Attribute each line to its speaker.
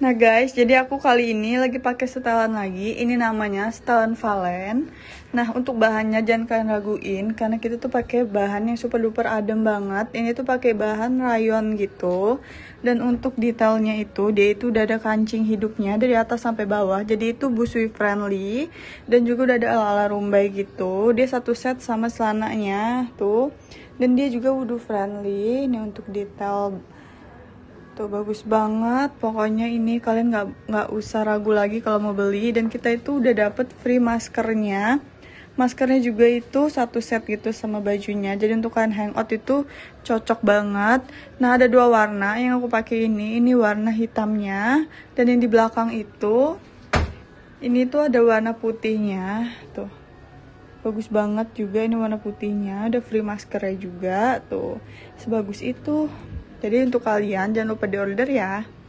Speaker 1: Nah guys, jadi aku kali ini lagi pakai setelan lagi. Ini namanya setelan Valen. Nah untuk bahannya jangan kalian raguin karena kita tuh pakai bahan yang super duper adem banget. Ini tuh pakai bahan rayon gitu. Dan untuk detailnya itu dia itu udah ada kancing hidupnya dari atas sampai bawah. Jadi itu busui friendly dan juga udah ada ala ala rumbai gitu. Dia satu set sama selananya tuh. Dan dia juga wudhu friendly. Ini untuk detail tuh gitu, bagus banget pokoknya ini kalian nggak nggak usah ragu lagi kalau mau beli dan kita itu udah dapet free maskernya maskernya juga itu satu set gitu sama bajunya jadi untuk kalian hangout itu cocok banget nah ada dua warna yang aku pakai ini ini warna hitamnya dan yang di belakang itu ini tuh ada warna putihnya tuh bagus banget juga ini warna putihnya ada free maskernya juga tuh sebagus itu jadi untuk kalian jangan lupa di order ya.